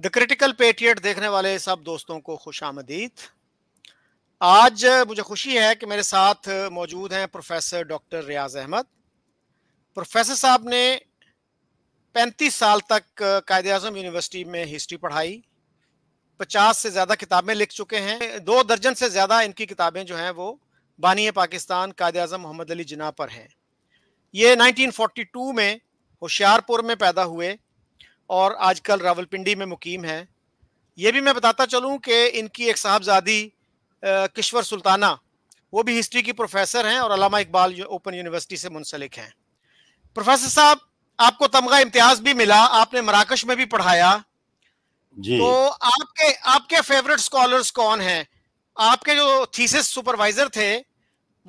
The critical patriot देखने वाले सब दोस्तों को खुश आमदीद आज मुझे खुशी है कि मेरे साथ मौजूद हैं professor doctor Riaz Ahmed professor साहब ने 35 साल तक कायद अजम यूनिवर्सिटी में हिस्ट्री पढ़ाई 50 से ज़्यादा किताबें लिख चुके हैं दो दर्जन से ज़्यादा इनकी किताबें जो हैं वो बानी पाकिस्तान कायद अजम मोहम्मद अली जिना पर हैं ये 1942 में होशियारपुर में पैदा हुए और आजकल रावलपिंडी में मुकीम हैं ये भी मैं बताता चलूं कि इनकी एक साहबजादी किश्वर सुल्ताना वो भी हिस्ट्री की प्रोफेसर हैं और अलामा इकबाल ओपन यूनिवर्सिटी से मुंसलिक हैं प्रोफेसर साहब आपको तमगा इम्तियाज भी मिला आपने मराकश में भी पढ़ाया जी। तो आपके आपके फेवरेट स्कॉलर्स कौन हैं आपके जो थीसिस सुपरवाइजर थे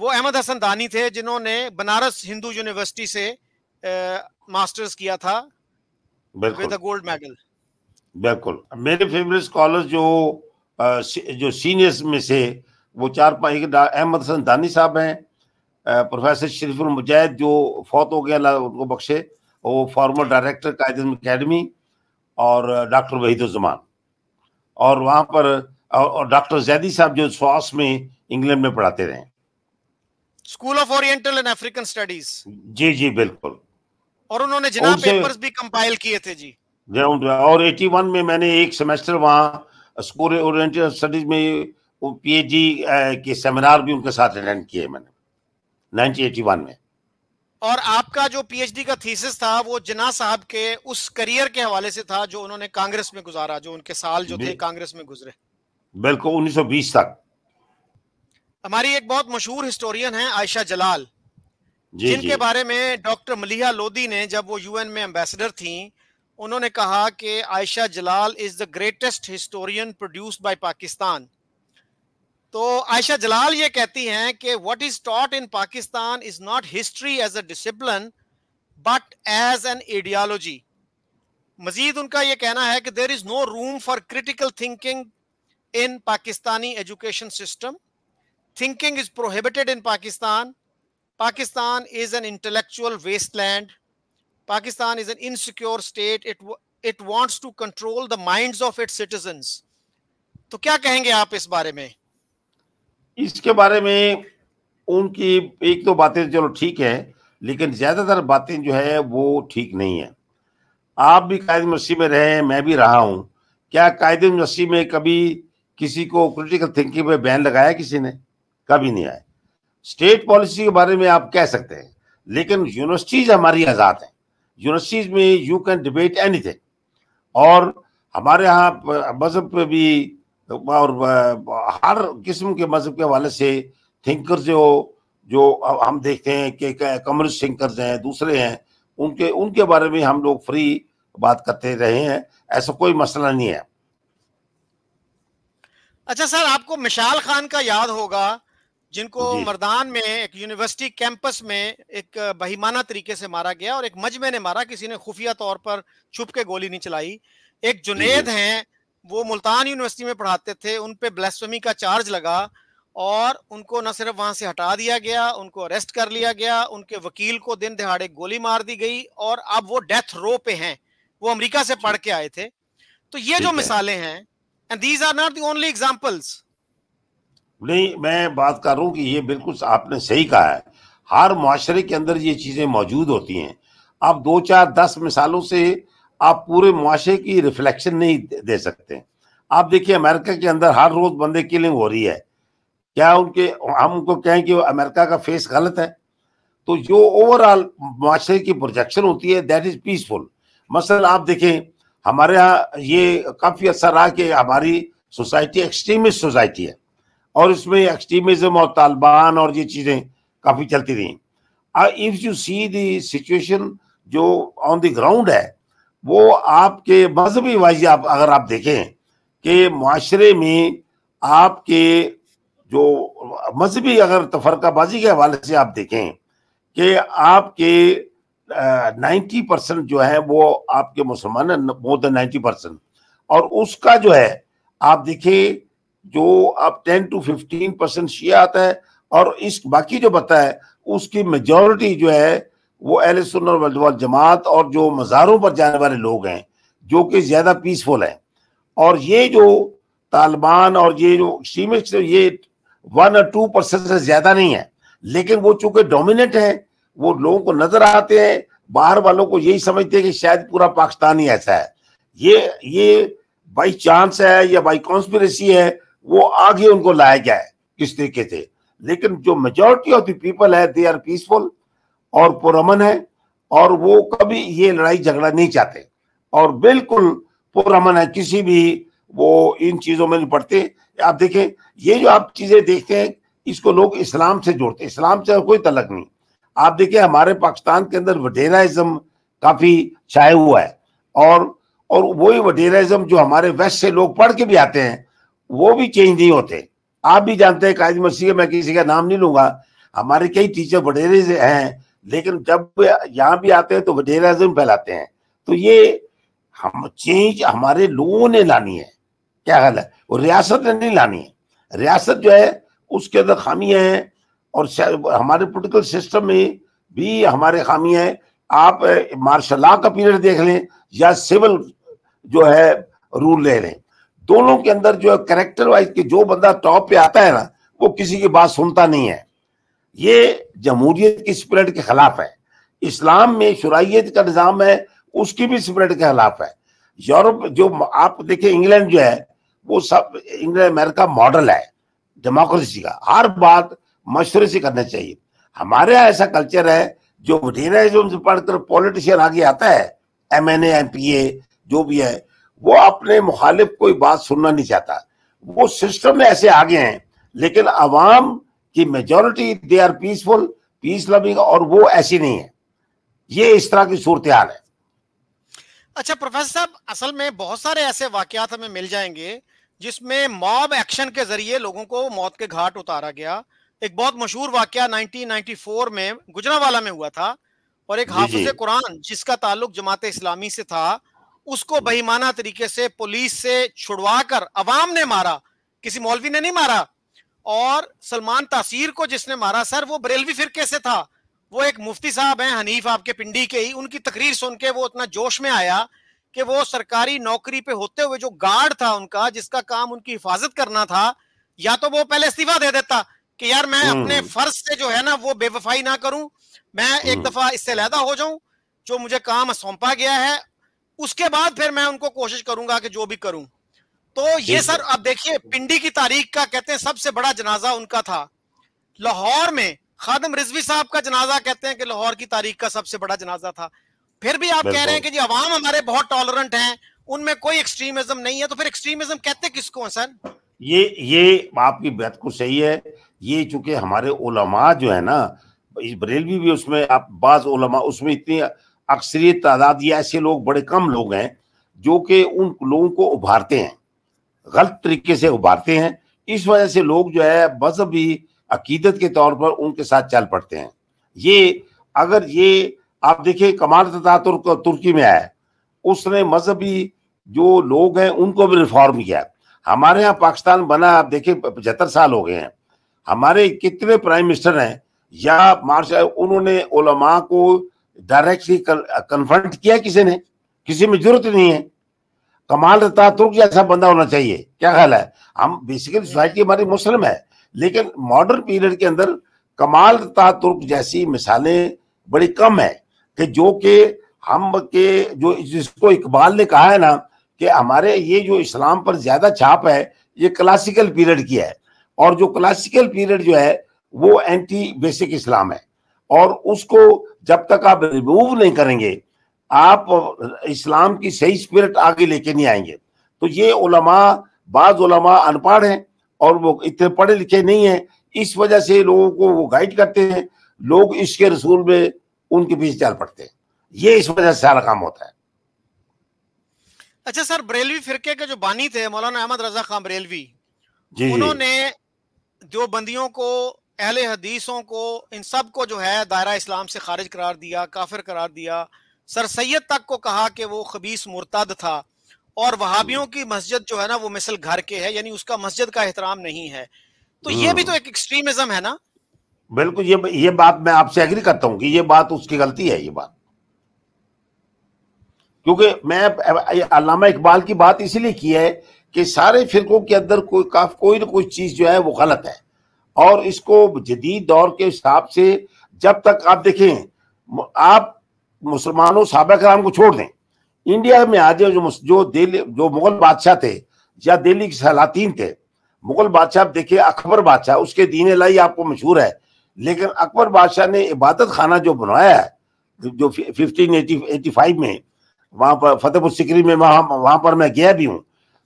वो अहमद हसन दानी थे जिन्होंने बनारस हिंदू यूनिवर्सिटी से मास्टर्स किया था गोल्ड मेडल बिल्कुल मेरे फेवरेट स्कॉलर जो जो सीनियर्स में से वो चार पाई के अहमद हसन दानी साहब हैं प्रोफेसर शरीफ मुजैद जो फौत हो गया उनको बख्शे वो फॉर्मर डायरेक्टर कायद अकेडमी और डॉक्टर वहीदुजमान और वहाँ पर और डॉक्टर जैदी साहब जो स्वास में इंग्लैंड में पढ़ाते रहे school of oriental and African studies जी जी बिल्कुल और उन्होंने जिना पेपर्स भी कंपाइल किए थे जी और 81 में मैंने एक सेमेस्टर वहाँ स्कूल ओरिएंटेड स्टडीज में पीएचडी के सेमिनार भी उनके साथ अटेंड किए मैंने 1981 में और आपका जो पीएचडी का थीसिस था वो जिना साहब के उस करियर के हवाले से था जो उन्होंने कांग्रेस में गुजारा जो उनके साल जो थे कांग्रेस में गुजरे बिल्कुल 1920 तक हमारी एक बहुत मशहूर हिस्टोरियन है आयशा जलाल जिनके बारे में डॉक्टर मलिहा लोधी ने जब वो यूएन में एम्बेसडर थी उन्होंने कहा कि Ayesha Jalal is the greatest historian produced by Pakistan तो आयशा जलाल ये कहती हैं कि what is taught in Pakistan is not history as a discipline but as an ideology मजीद उनका ये कहना है कि there is no room for critical thinking in Pakistani education system thinking is prohibited in Pakistan Pakistan is an intellectual wasteland. Pakistan is an insecure state. It it wants to control the minds of its citizens. तो क्या कहेंगे आप इस बारे में इसके बारे में उनकी एक दो बातें चलो ठीक है लेकिन ज्यादातर बातें जो है वो ठीक नहीं है आप भी कायद मसी में रहे मैं भी रहा हूं क्या कायद मसी में कभी किसी को क्रिटिकल थिंकिंग में बैन लगाया किसी ने कभी नहीं आया स्टेट पॉलिसी के बारे में आप कह सकते हैं लेकिन यूनिवर्सिटीज हमारी आज़ाद है यूनिवर्सिटीज में यू कैन डिबेट एनीथिंग और हमारे यहाँ मज़हब पे भी और हर किस्म के मज़हब के हवाले से थिंकर जो जो हम देखते हैं कि कम्युनिस्ट थिंकर हैं दूसरे हैं उनके उनके बारे में हम लोग फ्री बात करते रहे हैं ऐसा कोई मसला नहीं है अच्छा सर आपको मिशाल खान का याद होगा जिनको मर्दान में एक यूनिवर्सिटी कैंपस में एक बहिमाना तरीके से मारा गया और एक मजमे ने मारा किसी ने खुफिया तौर पर छुप के गोली नहीं चलाई एक जुनेद हैं वो मुल्तान यूनिवर्सिटी में पढ़ाते थे उन पर ब्लैसमी का चार्ज लगा और उनको न सिर्फ वहां से हटा दिया गया उनको अरेस्ट कर लिया गया उनके वकील को दिन दिहाड़े गोली मार दी गई और अब वो डेथ रो पे हैं वो अमेरिका से पढ़ के आए थे तो ये जो मिसालें हैं and these are not the only examples नहीं मैं बात कर रहा हूँ कि ये बिल्कुल आपने सही कहा है हर माशरे के अंदर ये चीज़ें मौजूद होती हैं आप दो चार दस मिसालों से आप पूरे माशरे की रिफ्लेक्शन नहीं दे सकते आप देखिए अमेरिका के अंदर हर रोज़ बंदे किलिंग हो रही है क्या उनके हम उनको कहें कि अमेरिका का फेस गलत है तो जो ओवरऑल माशरे की प्रोजेक्शन होती है दैट इज़ पीसफुल मसल आप देखें हमारे यहाँ ये काफ़ी असर अच्छा रहा कि हमारी सोसाइटी एक्सट्रीमिस्ट सोसाइटी है और इसमें एक्सट्रीमिज्म और तालिबान और ये चीज़ें काफ़ी चलती रही if you see the situation जो ऑन द ग्राउंड है वो आपके मजहबी वाइज आप अगर आप देखें कि माशरे में आपके जो मजहबी अगर तफरकाबाजी के हवाले से आप देखें कि आपके नाइन्टी uh, परसेंट जो है वो आपके मुसलमान मोर देन नाइन्टी परसेंट और उसका जो है आप देखें जो अब टेन टू फिफ्टीन परसेंट शिया आता है और इस बाकी जो बता है उसकी मेजोरिटी जो है वो एल सुन वलजवाल जमात और जो मज़ारों पर जाने वाले लोग हैं जो कि ज़्यादा पीसफुल हैं और ये जो तालिबान और ये जो एक्सट्रीमिस्ट ये वन और टू परसेंट से ज़्यादा नहीं है लेकिन वो चूंकि डोमिनेट है वो लोगों को नजर आते हैं बाहर वालों को यही समझते हैं कि शायद पूरा पाकिस्तान ही ऐसा है ये ये बाई चांस है या बाई कॉन्स्परेसी है वो आगे उनको लाया जाए किस तरीके से लेकिन जो मेजोरिटी ऑफ द पीपल है दे आर पीसफुल और पुरमन है और वो कभी ये लड़ाई झगड़ा नहीं चाहते और बिल्कुल पुरमन है किसी भी वो इन चीजों में नहीं पड़ते आप देखें ये जो आप चीजें देखते हैं इसको लोग इस्लाम से जोड़ते हैं इस्लाम से कोई तलक नहीं आप देखिए हमारे पाकिस्तान के अंदर वडेराइज्म काफी छाया हुआ है और और वही वडेराइज्म जो हमारे वेस्ट से लोग पढ़ के भी आते हैं वो भी चेंज नहीं होते आप भी जानते हैं कायद मसीह मैं किसी का नाम नहीं लूंगा हमारे कई टीचर वडेरे हैं लेकिन जब यहाँ भी आते हैं तो वडेराजम फैलाते हैं तो ये हम चेंज हमारे लोगों ने लानी है क्या हाल है वो रियासत ने नहीं लानी है रियासत जो है उसके अंदर खामियां हैं और हमारे पोलिटिकल सिस्टम में भी हमारे खामियां हैं आप मार्शल लॉ का पीरियड देख लें या सिविल जो है रूल ले लें दोनों के अंदर जो है करेक्टर वाइज के जो बंदा टॉप पे आता है ना वो किसी की बात सुनता नहीं है ये जमहूरियत की स्प्रेड के खिलाफ है इस्लाम में शुराइत का निज़ाम है उसकी भी स्प्रेड के खिलाफ है यूरोप जो आप देखें इंग्लैंड जो है वो सब इंग्लैंड अमेरिका मॉडल है डेमोक्रेसी का हर बात मशवरे से करना चाहिए हमारे यहाँ ऐसा कल्चर है जो डेराइज्म से पढ़कर पॉलिटिशियन आगे आता है M N A M P A जो भी है वो अपने मुखालिफ कोई बात सुनना नहीं चाहता वो सिस्टम में ऐसे आगे हैं लेकिन अवाम की majority they are peaceful peace loving और वो ऐसी नहीं है ये इस तरह की सूरत हाल है अच्छा प्रोफेसर साहब असल में बहुत सारे ऐसे वाकत हमें मिल जाएंगे जिसमें मॉब एक्शन के जरिए लोगों को मौत के घाट उतारा गया एक बहुत मशहूर वाक्य 1994 में गुजरावाला में हुआ था और एक हाफिज कुरान जिसका ताल्लुक जमात इस्लामी से था उसको बहिमाना तरीके से पुलिस से छुड़वा कर अवाम ने मारा किसी मौलवी ने नहीं मारा और सलमान तासीर को जिसने मारा सर वो बरेलवी फिरके से था वो एक मुफ्ती साहब हैं हनीफ आपके पिंडी के ही उनकी तकरीर सुन के वो इतना जोश में आया कि वो सरकारी नौकरी पे होते हुए जो गार्ड था उनका जिसका काम उनकी हिफाजत करना था या तो वो पहले इस्तीफा दे देता कि यार मैं हम्म। अपने फर्ज से जो है ना वो बेवफाई ना करूं मैं एक हम्म। दफा इससे लहदा हो जाऊं जो मुझे काम सौंपा गया है उसके बाद फिर मैं उनको कोशिश करूंगा कि जो भी करूं तो ये सर अब देखिए पिंडी की तारीख का कहते हैं सबसे बड़ा जनाजा उनका था लाहौर में खादम रिजवी साहब का जनाजा कहते हैं कि लाहौर की तारीख का सबसे बड़ा जनाजा था फिर भी आप कह रहे हैं कि जी अवाम हमारे बहुत टॉलरेंट हैं उनमें कोई एक्सट्रीमिज्म नहीं है तो फिर एक्सट्रीमिज्म कहते किसको है सर ये ये आपकी बात को सही है ये चूंकि हमारे ओलमा जो है ना इस बरेलवी भी उसमें आप बाज ओलमा उसमें इतनी अक्सरियत तादाद ये ऐसे लोग बड़े कम लोग हैं जो कि उन लोगों को उभारते हैं गलत तरीके से उभारते हैं इस वजह से लोग जो है मजहबी अकीदत के तौर पर उनके साथ चल पड़ते हैं ये अगर ये आप देखें कमाल तदा तुर्क तुर्की में आया उसने मजहबी जो लोग हैं उनको भी रिफॉर्म किया हमारे यहाँ पाकिस्तान बना आप देखें पचहत्तर साल हो गए हैं हमारे कितने प्राइम मिनिस्टर हैं या मार्शल उन्होंने ओलमा को डायरेक्टली कन्फर्ट किया किसी ने किसी में जरूरत नहीं है कमाल रता तुर्क जैसा बंदा होना चाहिए क्या ख्याल है हम बेसिकली सोसाइटी हमारी मुस्लिम है लेकिन मॉडर्न पीरियड के अंदर कमाल रता तुर्क जैसी मिसालें बड़ी कम है कि जो कि हम के जो जिसको इकबाल ने कहा है ना कि हमारे ये जो इस्लाम पर ज्यादा छाप है ये क्लासिकल पीरियड की है और जो क्लासिकल पीरियड जो है वो एंटी बेसिक इस्लाम है और उसको जब तक आप रिमूव नहीं करेंगे आप इस्लाम की सही स्पिरिट आगे लेके नहीं आएंगे तो ये उलमा बाज उलमा अनपढ़ हैं और वो इतने पढ़े लिखे नहीं हैं इस वजह से लोगों को वो गाइड करते हैं लोग इसके रसूल में उनके पीछे चल पड़ते हैं ये इस वजह से सारा काम होता है अच्छा सर बरेलवी फिरके के जो बानी थे मौलाना अहमद रजा खान बरेलवी उन्होंने दो बंदियों को अहल हदीसों को इन सब को जो है दायरा इस्लाम से खारिज करार दिया काफिर करार दिया सर सैद तक को कहा कि वो खबीस मुर्तद था और वहाबियों की मस्जिद जो है ना वो मिसल घर के है यानी उसका मस्जिद का एहतराम नहीं है तो ये भी तो एक एक्सट्रीमिज्म है ना बिल्कुल ये ये बात मैं आपसे एग्री करता हूँ कि ये बात उसकी गलती है ये बात क्योंकि मैं अलामा इकबाल की बात इसीलिए की है कि सारे फिरकों के अंदर कोई काफ कोई ना कोई चीज जो है वो गलत है और इसको जदीद दौर के हिसाब से जब तक आप देखें आप मुसलमानों सबक राम को छोड़ दें इंडिया में आज जो जो दिल्ली जो मुगल बादशाह थे या दिल्ली के सलातीन थे मुगल बादशाह आप देखिए अकबर बादशाह उसके दीन लाई आपको मशहूर है लेकिन अकबर बादशाह ने इबादत खाना जो बनवाया है जो फिफ्टीन एटी फाइव में वहाँ पर फतेहपुर सिकरी में वहाँ वहाँ पर मैं गया भी हूँ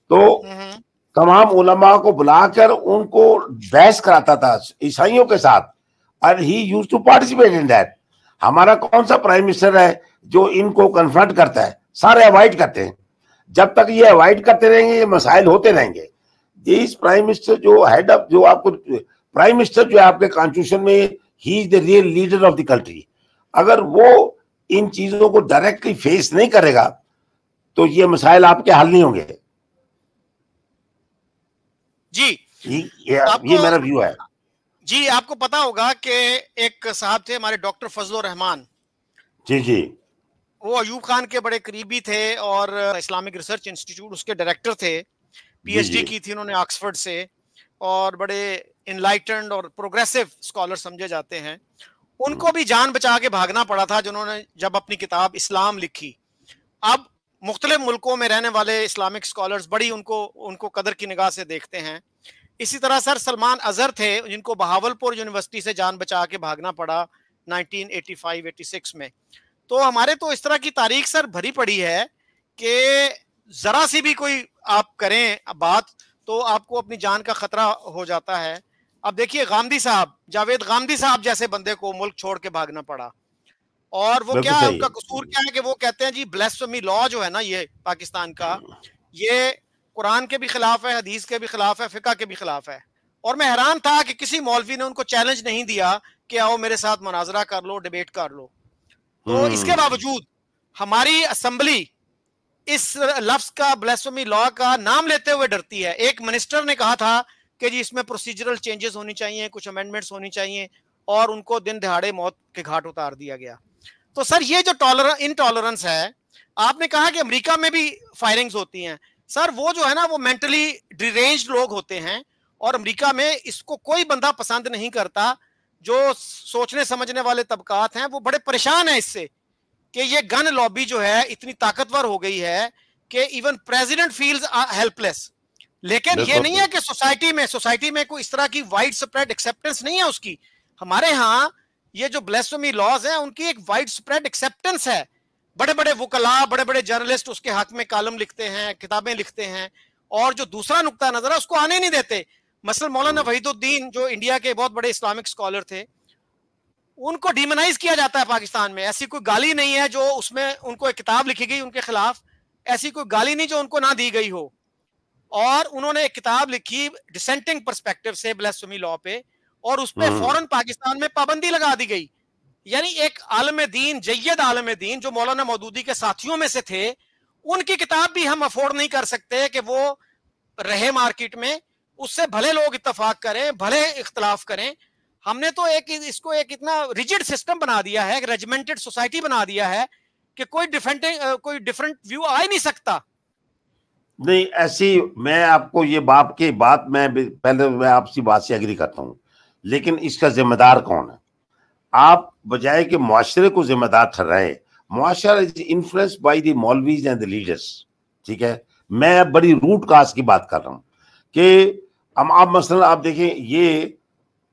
तो हम्म। तमाम उलमा को बुलाकर उनको बहस कराता था ईसाइयों के साथ और ही use to participate in that हमारा कौन सा प्राइम मिनिस्टर है जो इनको कन्फ्रंट करता है सारे अवॉइड करते हैं जब तक ये अवॉइड करते रहेंगे ये मसाइल होते रहेंगे इस प्राइम मिनिस्टर जो हेड ऑफ जो आपको प्राइम मिनिस्टर जो है आपके कॉन्स्टिट्यूशन में ही is the real leader of the country अगर वो इन चीजों को डायरेक्टली फेस नहीं करेगा तो ये मसाइल आपके हल नहीं होंगे जी ये, ये मेरा व्यू है जी आपको पता होगा कि एक साहब थे हमारे डॉक्टर फजल रहमान जी जी वो अयूब खान के बड़े करीबी थे और इस्लामिक रिसर्च इंस्टीट्यूट उसके डायरेक्टर थे पीएचडी की थी उन्होंने ऑक्सफर्ड से और बड़े इनलाइटेंड और प्रोग्रेसिव स्कॉलर समझे जाते हैं उनको भी जान बचा के भागना पड़ा था जिन्होंने जब अपनी किताब इस्लाम लिखी अब मुख्तलिफ मुल्कों में रहने वाले इस्लामिक स्कॉलर्स बड़ी उनको उनको कदर की निगाह से देखते हैं इसी तरह सर सलमान अजहर थे जिनको बहावलपुर यूनिवर्सिटी से जान बचा के भागना पड़ा 1985-86 में तो हमारे तो इस तरह की तारीख सर भरी पड़ी है कि ज़रा सी भी कोई आप करें बात तो आपको अपनी जान का खतरा हो जाता है अब देखिए गांधी साहब जावेद गांधी साहब जैसे बंदे को मुल्क छोड़ के भागना पड़ा और वो क्या है उनका कसूर क्या है कि वो कहते हैं जी ब्लेसमी लॉ जो है ना ये पाकिस्तान का ये कुरान के भी खिलाफ है हदीस के भी खिलाफ है फिका के भी खिलाफ है और मैं हैरान था कि किसी मौलवी ने उनको चैलेंज नहीं दिया कि आओ मेरे साथ मुनाजरा कर लो डिबेट कर लो तो हम्म। इसके बावजूद हमारी असम्बली इस लफ्ज का ब्लेसमी लॉ का नाम लेते हुए डरती है एक मिनिस्टर ने कहा था कि जी इसमें प्रोसीजरल चेंजेस होनी चाहिए कुछ अमेंडमेंट्स होनी चाहिए और उनको दिन दिहाड़े मौत के घाट उतार दिया गया तो सर ये जो टॉलर इनटॉलरेंस है आपने कहा कि अमेरिका में भी फायरिंग्स होती हैं सर वो जो है ना वो मेंटली डिरेंज लोग होते हैं और अमेरिका में इसको कोई बंदा पसंद नहीं करता जो सोचने समझने वाले तबकात हैं वो बड़े परेशान हैं इससे कि ये गन लॉबी जो है इतनी ताकतवर हो गई है कि इवन प्रेजिडेंट फील्स हेल्पलेस लेकिन ये नहीं है कि सोसाइटी में सोसाइटी में कोई इस तरह की वाइड स्प्रेड एक्सेप्टेंस नहीं है उसकी हमारे यहाँ ये जो ब्लेसमी लॉज है उनकी एक वाइड स्प्रेड एक्सेप्टेंस है बड़े बड़े वकला बड़े बड़े जर्नलिस्ट उसके हक में कॉलम लिखते हैं किताबें लिखते हैं और जो दूसरा नुकता नजर है उसको आने नहीं देते मसल मौलाना hmm. वहीदुद्दीन जो इंडिया के बहुत बड़े इस्लामिक स्कॉलर थे उनको डिमोनाइज किया जाता है पाकिस्तान में ऐसी कोई गाली नहीं है जो उसमें उनको एक किताब लिखी गई उनके खिलाफ ऐसी कोई गाली नहीं जो उनको ना दी गई हो और उन्होंने एक किताब लिखी डिसेंटिंग परस्पेक्टिव से ब्लैसमी लॉ पे और उस पर हम्म। फौरन पाकिस्तान में पाबंदी लगा दी गई यानी एक आलम दीन जैद आलम दीन जो मौलाना मौदूदी के साथियों में से थे उनकी किताब भी हम अफोर्ड नहीं कर सकते कि वो रहे मार्केट में उससे भले लोग इतफाक करें भले इख्तलाफ करें हमने तो एक इसको एक इतना रिजिड सिस्टम बना दिया है रेजिमेंटेड सोसाइटी बना दिया है कि कोई डिफरेंट कोई डिफरेंट व्यू आ ही नहीं सकता नहीं ऐसी मैं आपको ये बाप की बात मैं पहले मैं आपसी बात से एग्री करता हूँ लेकिन इसका जिम्मेदार कौन है आप बजाय के माशरे को जिम्मेदार ठहराए माशरा इज इन्फ्लुएंस बाई दी मौलवीज एंड द लीडर्स ठीक है मैं बड़ी रूट काज की बात कर रहा हूँ कि हम आप मसलन आप देखें ये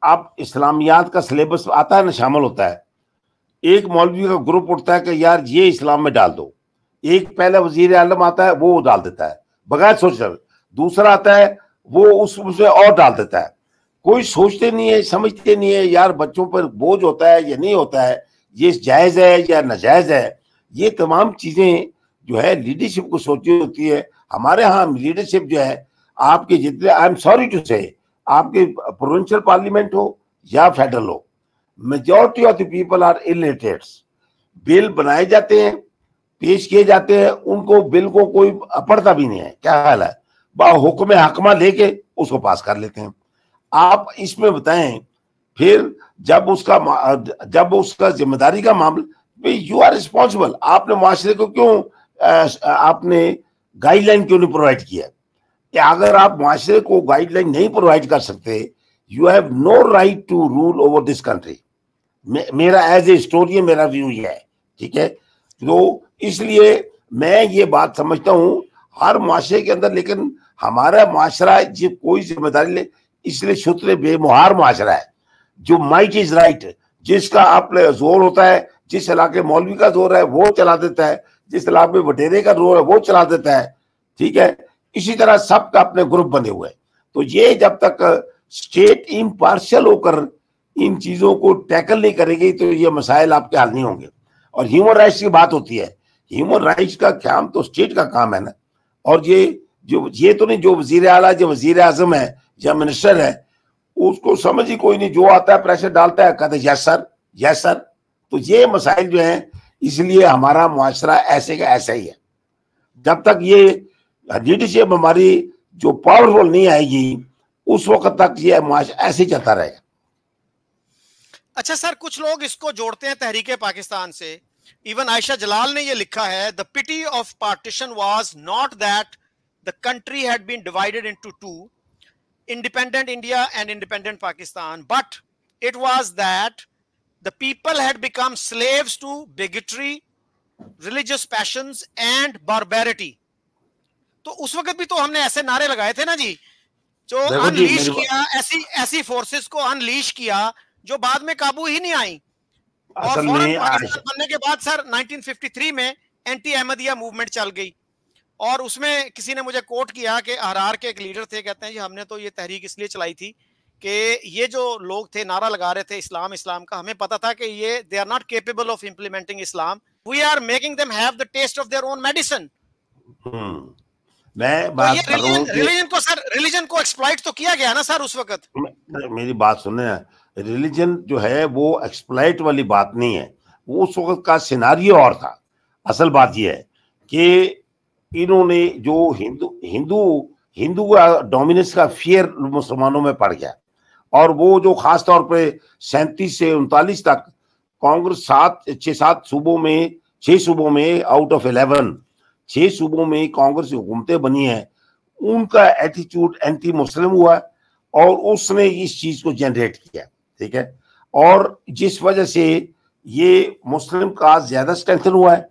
आप इस्लामियात का सिलेबस आता है ना शामिल होता है एक मौलवी का ग्रुप उठता है कि यार ये इस्लाम में डाल दो एक पहला वजीर आलम आता है वो डाल देता है बगैर सोच दूसरा आता है वो उस उसमें और डाल देता है कोई सोचते नहीं है समझते नहीं है यार बच्चों पर बोझ होता है या नहीं होता है ये जायज है या नाजायज है ये तमाम चीजें जो है लीडरशिप को सोची होती है हमारे यहाँ लीडरशिप जो है आपके जितने आई एम सॉरी टू से आपके प्रोविंशियल पार्लियामेंट हो या फेडरल हो majority of the people are elected bill बनाए जाते हैं पेश किए जाते हैं उनको बिल को कोई पढ़ता भी नहीं है क्या ख्याल है हुक्म हकमा लेके उसको पास कर लेते हैं आप इसमें बताएं फिर जब उसका जब उसका जिम्मेदारी का मामला यू आर रिस्पॉन्सिबल आपने माशरे को क्यों आपने गाइडलाइन क्यों नहीं प्रोवाइड किया कि अगर आप माशरे को गाइडलाइन नहीं प्रोवाइड कर सकते you have no right to rule over this country मेरा एज ए हिस्टोरियन मेरा व्यू ये है ठीक है तो इसलिए मैं ये बात समझता हूँ हर माशरे के अंदर लेकिन हमारा माशरा जब कोई जिम्मेदारी ले इसलिए शूत्र बेमुहार माशरा है जो माइट इज राइट जिसका आपने जोर होता है जिस इलाके मौलवी का जोर है वो चला देता है जिस इलाके में वटेरे का जोर है वो चला देता है ठीक है इसी तरह सबका अपने ग्रुप बने हुए तो ये जब तक स्टेट इम्पार्शल होकर इन चीजों को टैकल नहीं करेगी तो ये मसाइल आपके हल नहीं होंगे और ह्यूमन राइट्स की बात होती है ह्यूमन राइट्स का काम तो स्टेट का काम है ना और ये जो ये तो नहीं जो वजीर आला जो वजीर आजम है या मिनिस्टर है उसको समझ ही कोई नहीं जो आता है प्रेशर डालता है कहते यस सर यस सर तो ये मसाइल जो है इसलिए हमारा मुआरा ऐसे का ऐसा ही है जब तक ये लीडरशिप हमारी जो पावरफुल नहीं आएगी उस वक्त तक ये मुआरा ऐसे चलता रहेगा अच्छा सर कुछ लोग इसको जोड़ते हैं तहरीके पाकिस्तान से इवन आयशा जलाल ने ये लिखा है the pity of partition was not that the country had been divided into two independent India and independent Pakistan, but it was that the people had become slaves to bigotry, religious passions and barbarity. तो उस वक्त भी तो हमने ऐसे नारे लगाए थे ना जी जो अनलीश किया ऐसी ऐसी फोर्सेस को अनलीश किया जो बाद में काबू ही नहीं आई और फौरन पाकिस्तान बनने के बाद सर 1953 में एंटी अहमदिया मूवमेंट चल गई और उसमें किसी ने मुझे कोट किया कि आर के एक लीडर थे कहते हैं जी हमने तो ये तहरीक इसलिए चलाई थी कि ये जो लोग थे नारा लगा रहे थे इस्लाम इस्लाम का हमें पता था कि ये they are not capable of implementing Islam we are making them have the test of their own medicine मैं तो बात तो रिलीजन, रिलीजन को सर रिलीजन को एक्सप्लॉइट तो किया गया ना सर उस वक्त मेरी बात सुने रिलीजन जो है वो एक्सप्लॉइट वाली बात नहीं है वो उस वक्त का सिनारियो और था असल बात यह है कि इन्होंने जो हिंदू हिंदू हिंदू डोमिनेंस का फियर मुसलमानों में पड़ गया और वो जो खास तौर पे सैंतीस से उनतालीस तक कांग्रेस सात छह सात सूबों में छह सूबों में आउट ऑफ एलेवन छह सूबों में कांग्रेस हुकूमतें बनी है उनका एटीट्यूड एंटी मुस्लिम हुआ और उसने इस चीज़ को जनरेट किया ठीक है और जिस वजह से ये मुस्लिम का ज़्यादा स्ट्रेंथन हुआ है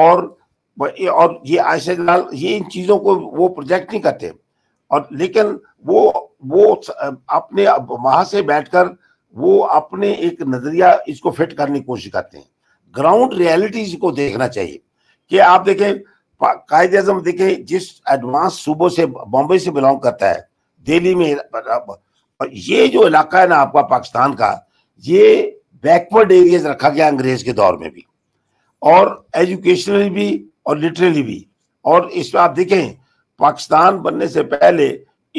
और और ये आयशा लाल ये इन चीज़ों को वो प्रोजेक्ट नहीं करते और लेकिन वो वो अपने वहां से बैठकर वो अपने एक नज़रिया इसको फिट करने की कोशिश करते हैं ग्राउंड रियलिटीज को देखना चाहिए कि आप देखें कायद अजम देखें जिस एडवांस सूबों से बॉम्बे से बिलोंग करता है दिल्ली में ये जो इलाका है ना आपका पाकिस्तान का ये बैकवर्ड एरियाज रखा गया अंग्रेज के दौर में भी और एजुकेशनली भी और लिटरली भी और इस पर आप देखें पाकिस्तान बनने से पहले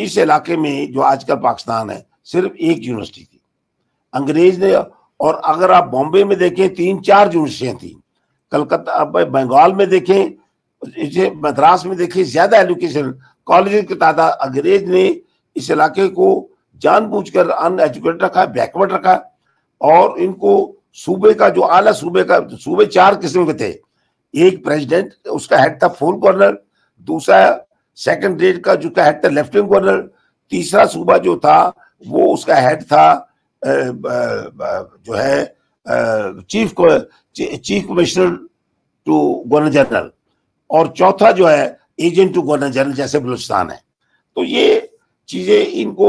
इस इलाके में जो आजकल पाकिस्तान है सिर्फ एक यूनिवर्सिटी थी अंग्रेज ने और अगर आप बॉम्बे में देखें तीन चार यूनिवर्सिटियाँ थी कलकत्ता बंगाल में देखें मद्रास में देखें ज़्यादा एजुकेशन कॉलेज की तादाद अंग्रेज ने इस इलाके को जानबूझकर अनएजुकेटेड रखा बैकवर्ड रखा और इनको सूबे का जो आला सूबे का सूबे चार किस्म के थे एक प्रेसिडेंट उसका हेड था फोर कॉर्नर दूसरा सेकंड ग्रेड का था हेड था लेफ्टिनेंट कॉर्नर तीसरा सूबा जो था वो उसका हेड था जो है chief chief commissioner to governor general और चौथा जो है एजेंट टू गवर्नर जनरल जैसे बलुचस्तान है तो ये चीजें इनको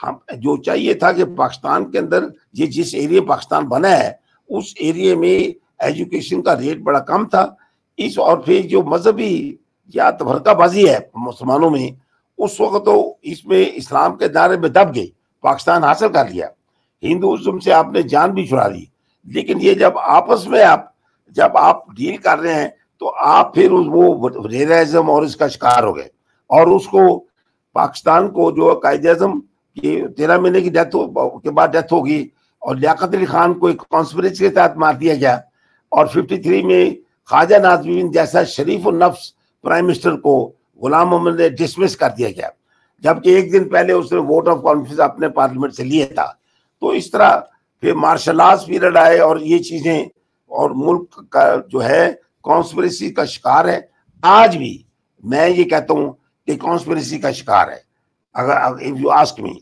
हम जो चाहिए था कि पाकिस्तान के अंदर ये जिस एरिया पाकिस्तान बना है उस एरिया में एजुकेशन का रेट बड़ा कम था इस और फिर जो मजहबी या तबरकाबाजी है मुसलमानों में उस वक्त तो इसमें इस्लाम के दायरे में दब गई पाकिस्तान हासिल कर लिया हिंदुज़म से आपने जान भी छुड़ा ली लेकिन ये जब आपस में आप जब आप डील कर रहे हैं तो आप फिर उस वो रेराइजम और इसका शिकार हो गए और उसको पाकिस्तान को जो कायद अजम की तेरह महीने की डेथ के बाद डेथ होगी और लियाकत अली खान को एक कॉन्स्परेंस के तहत मार दिया गया और 53 में ख्वाजा नाजमीन जैसा शरीफ नफ्स प्राइम मिनिस्टर को गुलाम मोहम्मद ने डिसमिस कर दिया गया जबकि एक दिन पहले उसने वोट ऑफ कॉन्फिडेंस अपने पार्लियामेंट से लिया था तो इस तरह फिर मार्शल आर्ट पीरियड आए और ये चीज़ें और मुल्क का जो है कॉन्स्परेसी का शिकार है आज भी मैं ये कहता हूँ कि कॉन्स्परेसी का शिकार है अगर इफ यू आस्क मी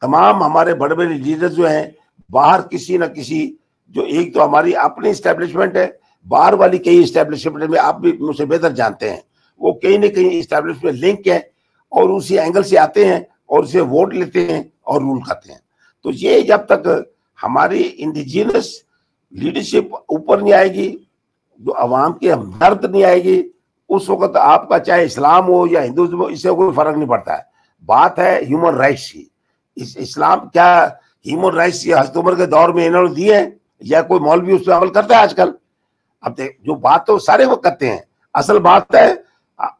तमाम हमारे बड़े बड़े लीडर जो हैं बाहर किसी न किसी जो एक तो हमारी अपनी स्टैब्लिशमेंट है बाहर वाली कई स्टैब्लिशमेंट में आप भी मुझसे बेहतर जानते हैं वो कहीं ना कहीं स्टैब्लिशमेंट लिंक है और उसी एंगल से आते हैं और उसे वोट लेते हैं और रूल खाते हैं तो ये जब तक हमारी इंडिजिनस लीडरशिप ऊपर नहीं आएगी जो अवाम की हमदर्द नहीं आएगी उस वक्त आपका चाहे इस्लाम हो या हिंदुज्म हो इससे कोई फर्क नहीं पड़ता है बात है ह्यूमन राइट्स की इस इस्लाम क्या ह्यूमन राइट्स हजत उम्र के दौर में इन्होंने दिए हैं या कोई मौलवी उस पर अमल करता है आजकल अब देख जो बात तो सारे वो करते हैं असल बात है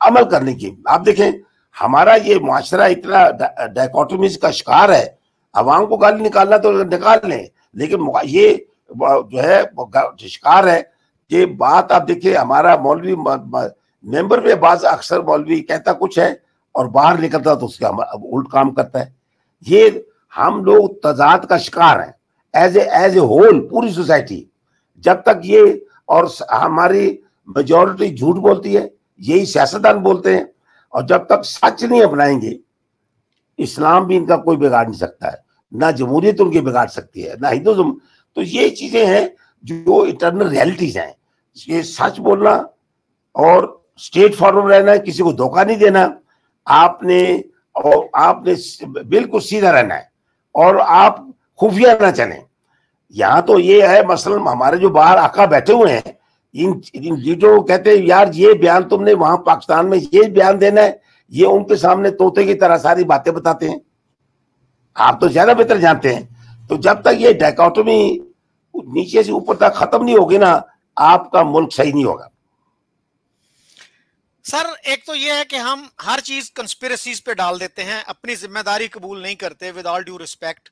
अमल करने की आप देखें हमारा ये माशरा इतना डायकोटोमीज का शिकार है आवाम को गाली निकालना तो निकाल लें लेकिन ये जो है शिकार है ये बात आप देखिए हमारा मौलवी मेंबर में बाज अक्सर मौलवी कहता कुछ है और बाहर निकलता तो उसका उल्ट काम करता है ये हम लोग तजाद का शिकार हैं एज एज ए होल पूरी सोसाइटी जब तक ये और हमारी मेजोरिटी झूठ बोलती है यही सियासतदान बोलते हैं और जब तक सच नहीं अपनाएंगे इस्लाम भी इनका कोई बिगाड़ नहीं सकता है ना जमहूरियत उनकी बिगाड़ सकती है ना हिंदुज्म तो ये चीजें हैं जो इंटरनल रियलिटीज हैं ये सच बोलना और स्टेट फॉरवर्ड रहना है किसी को धोखा नहीं देना आपने और आपने बिल्कुल सीधा रहना है और आप खुफिया ना चले यहाँ तो ये है मसलन हमारे जो बाहर आका बैठे हुए हैं इन इन लीडरों को कहते हैं यार ये बयान तुमने वहां पाकिस्तान में ये बयान देना है ये उनके सामने तोते की तरह सारी बातें बताते हैं आप तो ज्यादा बेहतर जानते हैं तो जब तक ये डायकोटोमी नीचे से ऊपर तक खत्म नहीं होगी ना आपका मुल्क सही नहीं होगा सर एक तो ये है कि हम हर चीज कंस्पिरसीज पे डाल देते हैं अपनी जिम्मेदारी कबूल नहीं करते विद ऑल ड्यू रिस्पेक्ट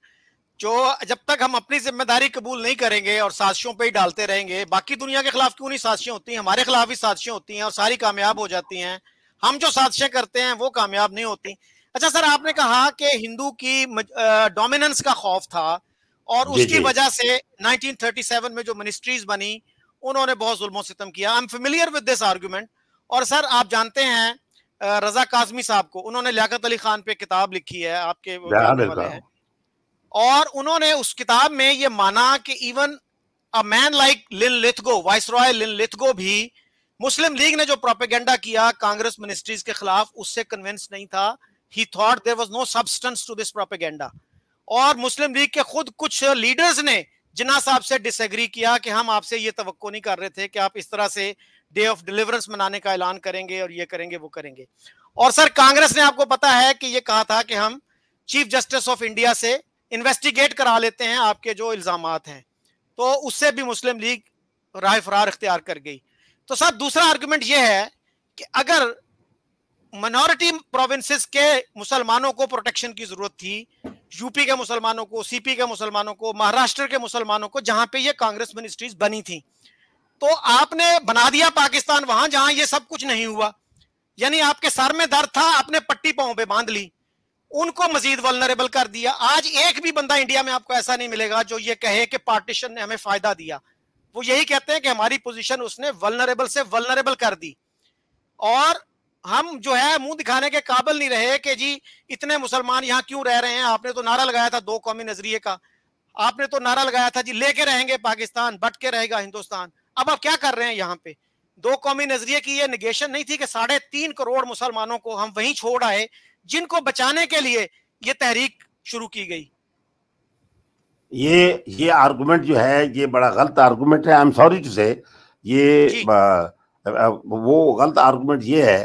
जो जब तक हम अपनी जिम्मेदारी कबूल नहीं करेंगे और साजिशों पे ही डालते रहेंगे बाकी दुनिया के खिलाफ क्यों नहीं साजिशें होती हैं हमारे खिलाफ ही साजिशें होती हैं और सारी कामयाब हो जाती हैं हम जो साजिशें करते हैं वो कामयाब नहीं होती अच्छा सर आपने कहा कि हिंदू की डोमिनेंस का खौफ था और उसकी वजह से 1937 में जो मिनिस्ट्रीज बनी उन्होंने बहुत जुल्मों सितम किया I am familiar with this argument और सर आप जानते हैं रजा काजमी साहब को उन्होंने लियाकत अली खान पे किताब लिखी है आपके वाले हैं और उन्होंने उस किताब में ये माना कि even a man like Linlithgow viceroy Linlithgow भी मुस्लिम लीग ने जो प्रोपेगेंडा किया कांग्रेस मिनिस्ट्रीज के खिलाफ उससे कन्विंस नहीं था he thought there was no substance to this propaganda और मुस्लिम लीग के खुद कुछ लीडर्स ने जिना साहब से डिसएग्री किया कि हम आपसे ये तो नहीं कर रहे थे कि आप इस तरह से डे ऑफ डिलीवरेंस मनाने का ऐलान करेंगे और ये करेंगे वो करेंगे और सर कांग्रेस ने आपको पता है कि ये कहा था कि हम चीफ जस्टिस ऑफ इंडिया से इन्वेस्टिगेट करा लेते हैं आपके जो इल्ज़ाम हैं तो उससे भी मुस्लिम लीग राय फरार अख्तियार कर गई तो सर दूसरा आर्गूमेंट यह है कि अगर मनॉरिटी प्रोविंसेस के मुसलमानों को प्रोटेक्शन की ज़रूरत थी यूपी के मुसलमानों को सीपी के मुसलमानों को महाराष्ट्र के मुसलमानों को जहां पे ये कांग्रेस मिनिस्ट्रीज बनी थी तो आपने बना दिया पाकिस्तान वहां जहां ये सब कुछ नहीं हुआ यानी आपके सर में दर्द था आपने पट्टी पाओ पे बांध ली उनको मजीद वलनरेबल कर दिया आज एक भी बंदा इंडिया में आपको ऐसा नहीं मिलेगा जो ये कहे कि पार्टीशन ने हमें फायदा दिया वो यही कहते हैं कि हमारी पोजीशन उसने वलनरेबल से वलनरेबल कर दी और हम जो है मुंह दिखाने के काबल नहीं रहे कि जी इतने मुसलमान यहाँ क्यों रह रहे हैं आपने तो नारा लगाया था दो कौमी नजरिए का आपने तो नारा लगाया था जी लेके रहेंगे पाकिस्तान बट के रहेगा हिंदुस्तान अब आप क्या कर रहे हैं यहाँ पे दो कौमी नजरिए की ये निगेशन नहीं थी कि साढ़े तीन करोड़ मुसलमानों को हम वहीं छोड़ आए जिनको बचाने के लिए ये तहरीक शुरू की गई ये ये आर्गूमेंट जो है ये बड़ा गलत आर्गूमेंट है आई एम सॉरी टू से ये वो गलत आर्गूमेंट ये है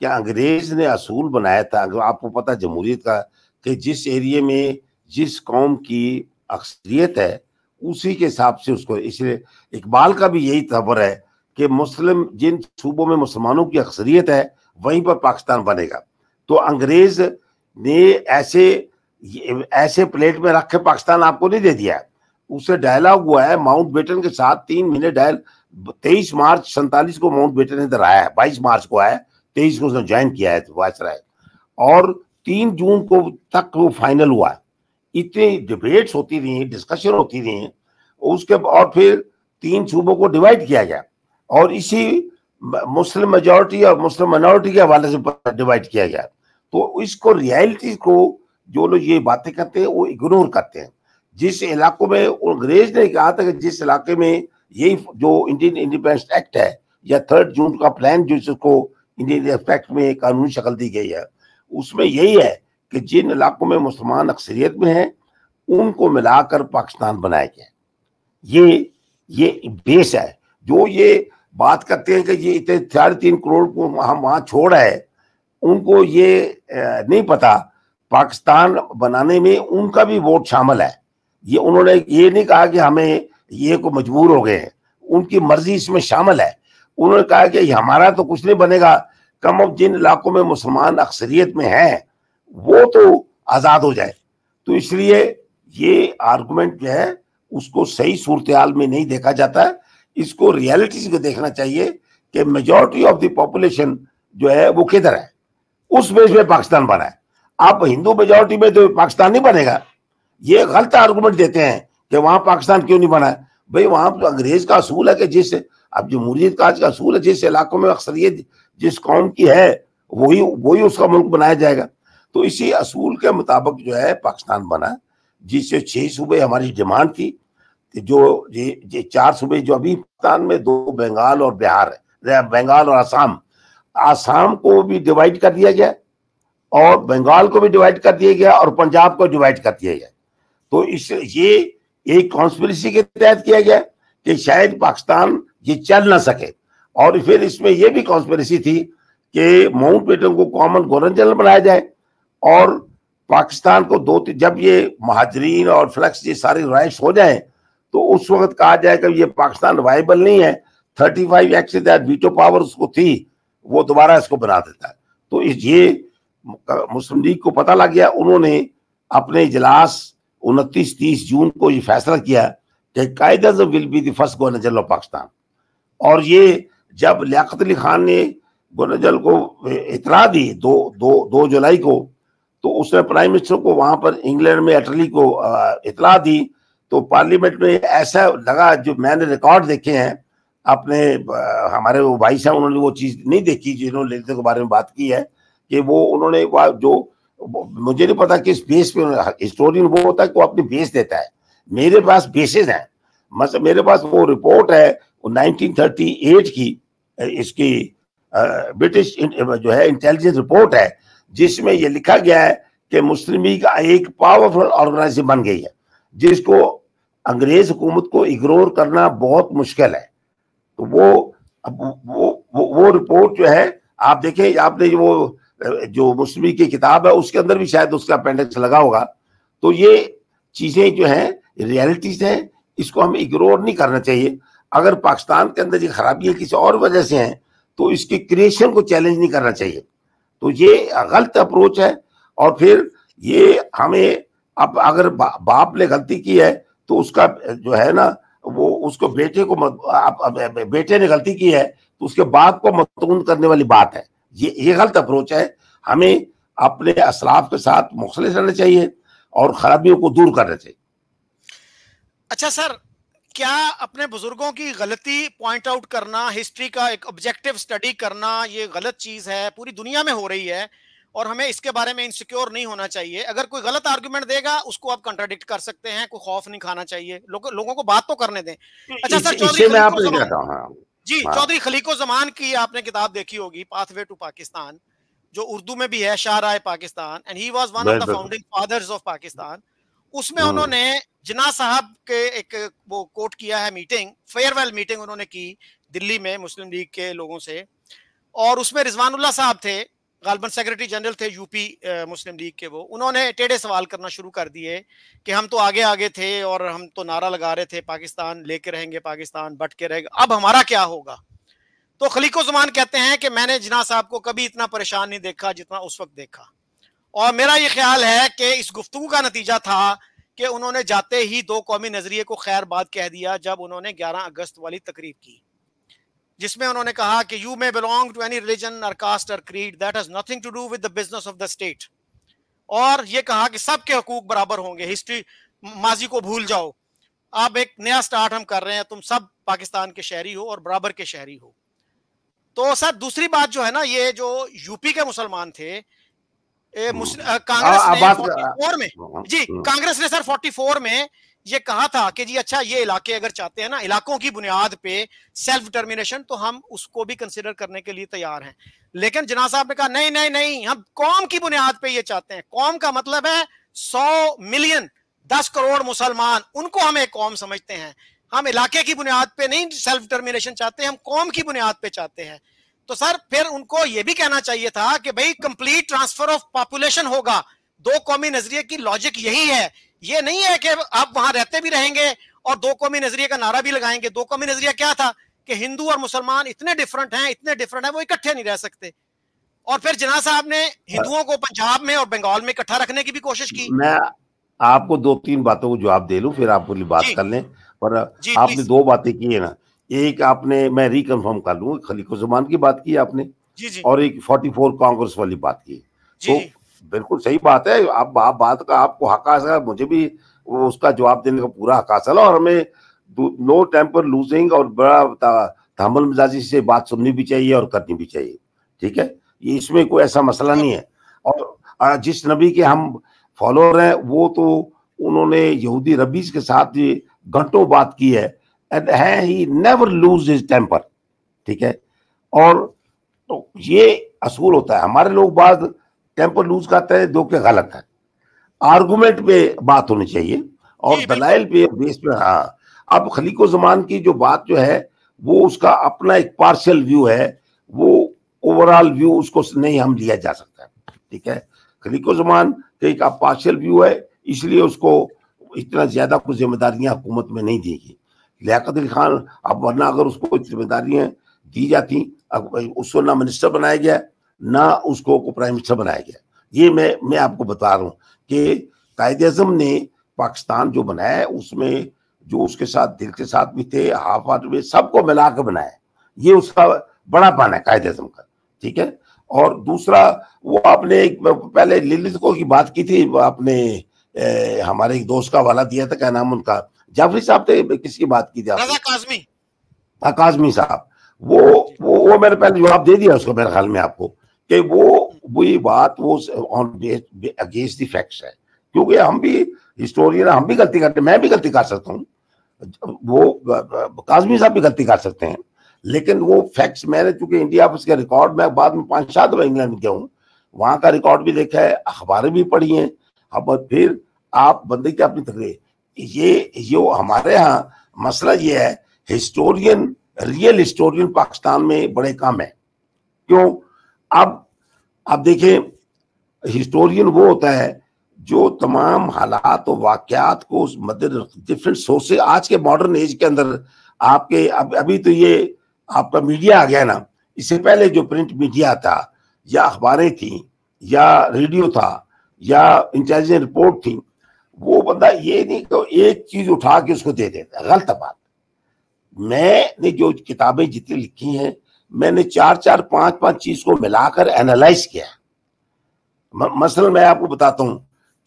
कि अंग्रेज ने असूल बनाया था आपको पता जमहूरियत का कि जिस एरिए में जिस कौम की अक्सरियत है उसी के हिसाब से उसको इसलिए इकबाल का भी यही तबर है कि मुस्लिम जिन सूबों में मुसलमानों की अक्सरियत है वहीं पर पाकिस्तान बनेगा तो अंग्रेज ने ऐसे ऐसे प्लेट में रख के पाकिस्तान आपको नहीं दे दिया उससे डायलॉग हुआ है माउंट बेटन के साथ तीन महीने डायल तेईस मार्च सैतालीस को माउंट बेटन इधर आया है बाईस मार्च को आया तेईस को उसने ज्वाइन किया है तो वाइस राय और तीन जून को तक वो फाइनल हुआ इतनी डिबेट्स होती रही डिस्कशन होती रही उसके और फिर तीन सूबों को डिवाइड किया गया और इसी मुस्लिम मेजोरिटी और मुस्लिम माइनॉरिटी के हवाले से डिवाइड किया गया तो इसको रियलिटी को जो लोग ये बातें करते हैं वो इग्नोर करते हैं जिस इलाकों में अंग्रेज ने कहा था कि जिस इलाके में यही जो इंडियन इंडिपेंडेंस एक्ट है या थर्ड जून का प्लान जो जिसको इंडियन एक्ट में कानूनी शक्ल दी गई है उसमें यही है कि जिन इलाकों में मुसलमान अक्सरियत में हैं उनको मिलाकर पाकिस्तान बनाया गया ये ये बेस है जो ये बात करते हैं कि ये इतने साढ़े तीन करोड़ को हम वहां छोड़ है उनको ये नहीं पता पाकिस्तान बनाने में उनका भी वोट शामिल है ये उन्होंने ये नहीं कहा कि हमें ये को मजबूर हो गए हैं उनकी मर्जी इसमें शामिल है उन्होंने कहा कि हमारा तो कुछ नहीं बनेगा कम अब जिन इलाकों में मुसलमान अक्सरियत में हैं वो तो आज़ाद हो जाए तो इसलिए ये आर्गूमेंट जो है उसको सही सूरत में नहीं देखा जाता है इसको रियलिटीज को देखना चाहिए कि मेजोरिटी ऑफ दॉपुलेशन जो है वो किधर है उस बेस में पाकिस्तान बना है आप हिंदू मेजोरिटी में तो पाकिस्तान नहीं बनेगा ये गलत आर्गूमेंट देते हैं कि वहां पाकिस्तान क्यों नहीं बना है भाई वहां तो अंग्रेज का असूल है कि जिस अब जमहूरियत का आज का असूल है जिस इलाकों में अक्सरियत जिस कौम की है वही वही उसका मुल्क बनाया जाएगा तो इसी असूल के मुताबिक जो है पाकिस्तान बना जिससे छह सूबे हमारी डिमांड थी जो ये ये चार सूबे जो अभी पाकिस्तान में दो बंगाल और बिहार है बंगाल और आसाम आसाम को भी डिवाइड कर दिया गया और बंगाल को भी डिवाइड कर दिया गया और पंजाब को डिवाइड कर दिया गया तो इस ये एक कॉन्स्परेसी के तहत किया गया कि शायद पाकिस्तान ये चल ना सके और फिर इसमें यह भी कॉन्स्परेसी थी कि माउंट बेटन को कॉमन गवर्नर जनरल बनाया जाए और पाकिस्तान को दो जब ये महाजरीन और फ्लैक्स ये सारे राइट्स हो जाए तो उस वक्त कहा जाएगा ये पाकिस्तान वाइबल नहीं है थर्टी फाइव एक्ट के तहत वीटो पावर उसको थी वो दोबारा इसको बना देता है तो इस ये मुस्लिम लीग को पता लग गया उन्होंने अपने इजलास उनतीस तीस जून को ये फैसला किया कि कायदज will be the first governor general of Pakistan और ये जब लियात अली खान ने गवर्नर जनरल को इतला दी दो दो दो जुलाई को तो उसने प्राइम मिनिस्टर को वहां पर इंग्लैंड में अटली को इतला दी तो पार्लियामेंट में ऐसा लगा जो मैंने रिकॉर्ड देखे हैं अपने हमारे वो भाई साहब उन्होंने वो चीज़ नहीं देखी जिन्होंने ललित के बारे में बात की है कि वो उन्होंने जो मुझे नहीं पता किस बेस पे हिस्टोरियन वो होता है कि वो अपनी बेस देता है मेरे पास बेसिस हैं मतलब मेरे पास वो रिपोर्ट है 1938 की इसकी ब्रिटिश जो है इंटेलिजेंस रिपोर्ट है जिसमें ये लिखा गया है कि मुस्लिम लीग एक पावरफुल ऑर्गेनाइजेशन बन गई है जिसको अंग्रेज हुकूमत को इग्नोर करना बहुत मुश्किल है तो वो वो वो, वो रिपोर्ट जो है आप देखें आपने जो जो मुस्लिम की किताब है उसके अंदर भी शायद उसका अपेंडिक्स लगा होगा तो ये चीजें जो हैं रियलिटीज हैं इसको हमें इग्नोर नहीं करना चाहिए अगर पाकिस्तान के अंदर ये खराबियां किसी और वजह से हैं तो इसके क्रिएशन को चैलेंज नहीं करना चाहिए तो ये गलत अप्रोच है और फिर ये हमें अब अगर बा, बाप ने गलती की है तो उसका जो है ना वो उसको बेटे को मत, अब, अब, बेटे ने गलती की है तो उसके बाप को मतून करने वाली बात है ये ये गलत अप्रोच है हमें अपने असराफ के साथ मुखलिस रहना चाहिए और खराबियों को दूर करना चाहिए अच्छा सर क्या अपने बुजुर्गों की गलती पॉइंट आउट करना हिस्ट्री का एक ऑब्जेक्टिव स्टडी करना ये गलत चीज है पूरी दुनिया में हो रही है और हमें इसके बारे में इनसिक्योर नहीं होना चाहिए अगर कोई गलत आर्ग्यूमेंट देगा उसको आप कंट्राडिक्ट कर सकते हैं कोई खौफ नहीं खाना चाहिए लो, लोगों को बात तो करने दें हम्म, अच्छा सर चौधरी हाँ। जी हाँ। चौधरी खलीको जमान की आपने किताब देखी होगी पाथवे टू पाकिस्तान जो उर्दू में भी है शाहराय Pakistan and he was one of the founding fathers of Pakistan उसमें हम्म। उन्होंने जिना साहब के एक वो कोट किया है मीटिंग फेयरवेल मीटिंग उन्होंने की दिल्ली में मुस्लिम लीग के लोगों से और उसमें रिजवानुल्ला साहब थे गालबन सेक्रेटरी जनरल थे यूपी मुस्लिम लीग के वो उन्होंने टेढ़े सवाल करना शुरू कर दिए कि हम तो आगे आगे थे और हम तो नारा लगा रहे थे पाकिस्तान लेके रहेंगे पाकिस्तान बट के रहेगा अब हमारा क्या होगा तो खलीको जमान कहते हैं कि मैंने जिना साहब को कभी इतना परेशान नहीं देखा जितना उस वक्त देखा और मेरा ये ख्याल है कि इस गुफ्तु का नतीजा था कि उन्होंने जाते ही दो कौमी नजरिए को खैर बात कह दिया जब उन्होंने 11 अगस्त वाली तकरीब की जिसमें उन्होंने कहा कि you may belong to any religion और कास्ट और creed that has nothing to do with the business of the state और ये कहा कि सबके हकूक बराबर होंगे हिस्ट्री माजी को भूल जाओ अब एक नया स्टार्ट हम कर रहे हैं तुम सब पाकिस्तान के शहरी हो और बराबर के शहरी हो तो सर दूसरी बात जो है ना ये जो यूपी के मुसलमान थे हम्म। कांग्रेस ने 44 में जी हम्म। कांग्रेस ने सर 44 में ये कहा था कि जी अच्छा ये इलाके अगर चाहते हैं ना इलाकों की बुनियाद पे सेल्फ डिटर्मिनेशन तो हम उसको भी कंसिडर करने के लिए तैयार हैं लेकिन जना साहब ने कहा नहीं नहीं नहीं हम कौम की बुनियाद पे ये चाहते हैं कौम का मतलब है सौ मिलियन दस करोड़ मुसलमान उनको हम एक कौम समझते हैं हम इलाके की बुनियाद पे नहीं सेल्फ डिटर्मिनेशन चाहते हम कौम की बुनियाद पे चाहते हैं तो सर फिर उनको ये भी कहना चाहिए था कि भाई कंप्लीट ट्रांसफर ऑफ पॉपुलेशन होगा दो कौमी नजरिए की लॉजिक यही है ये नहीं है कि आप वहां रहते भी रहेंगे और दो कौमी नजरिए का नारा भी लगाएंगे दो कौमी नजरिया क्या था कि हिंदू और मुसलमान इतने डिफरेंट हैं इतने डिफरेंट हैं वो इकट्ठे नहीं रह सकते और फिर जना साहब ने हिंदुओं को पंजाब में और बंगाल में इकट्ठा रखने की भी कोशिश की मैं आपको दो तीन बातों को जवाब दे लू फिर आप पूरी बात कर लें पर आपने दो बातें की है ना एक आपने मैं रिकन्फर्म कर लूंगा लूँ जुमान की बात की आपने जी जी। और एक 44 कांग्रेस वाली बात की तो बिल्कुल सही बात है आप आप बात का आपको हक हासिल मुझे भी उसका जवाब देने का पूरा हक हासिल और हमें नो टेम्पर लूजिंग और बड़ा तहमल मिजाजी से बात सुननी भी चाहिए और करनी भी चाहिए ठीक है ये इसमें कोई ऐसा मसला नहीं है और जिस नबी के हम फॉलोअर हैं वो तो उन्होंने यहूदी रबीज के साथ घंटों बात की है एंड है he never lose his temper ठीक है और तो ये असूल होता है हमारे लोग बाद टेम्पो लूज का तय दो के गलत है आर्गुमेंट पे बात होनी चाहिए और दलाइल पे बेस पे हाँ अब खलीको जमान की जो बात जो है वो उसका अपना एक पार्शियल व्यू है वो ओवरऑल व्यू उसको नहीं हम लिया जा सकता है ठीक है खलीको जमान का एक पार्शियल व्यू है इसलिए उसको इतना ज्यादा कुछ जिम्मेदारियां हुकूमत में नहीं देगी गई लियाकत अली खान अब वरना अगर उसको जिम्मेदारियां दी जाती उसको ना मिनिस्टर बनाया गया ना उसको को प्राइम मिनिस्टर बनाया गया ये मैं मैं आपको बता रहा हूँ कि कायद अजम ने पाकिस्तान जो बनाया उसमें जो उसके साथ दिल के साथ भी थे हाफ हाथ में सबको मिला के बनाया ये उसका बड़ा पान है कायद अजम का ठीक है और दूसरा वो आपने एक पहले लिलित को की बात की थी आपने ए, हमारे एक दोस्त का वाला दिया था क्या नाम उनका जाफरी साहब ने किसकी बात की थी काजमी काजमी हाँ, साहब वो वो वो मैंने पहले जवाब दे दिया उसको मेरे ख्याल में आपको कि वो वही बात वो अगेंस्ट दी फैक्ट्स है क्योंकि हम भी हिस्टोरियन हम भी गलती करते मैं भी गलती कर सकता हूँ वो काजमी साहब भी गलती कर सकते हैं लेकिन वो फैक्ट्स मैंने चूंकि इंडिया ऑफिस के रिकॉर्ड मैं बाद में पाँच सात बार इंग्लैंड गया हूँ वहाँ का रिकॉर्ड भी देखा है अखबारें भी पढ़ी हैं अब फिर आप बंदे की अपनी तक ये ये हमारे यहाँ मसला ये है हिस्टोरियन रियल हिस्टोरियन पाकिस्तान में बड़े कम है क्यों अब अब देखिए हिस्टोरियन वो होता है जो तमाम हालात और वाकयात को उस मद्दे डिफरेंट सोर्सेज आज के मॉडर्न एज के अंदर आपके अब अभी तो ये आपका मीडिया आ गया ना इससे पहले जो प्रिंट मीडिया था या अखबारें थी या रेडियो था या इंटेलिजेंट रिपोर्ट थी वो बंदा ये नहीं तो एक चीज उठा के उसको दे देता गलत बात मैंने जो किताबें जितनी लिखी हैं मैंने चार चार पांच पांच चीज को मिलाकर एनालाइज किया मसलन मैं आपको बताता हूं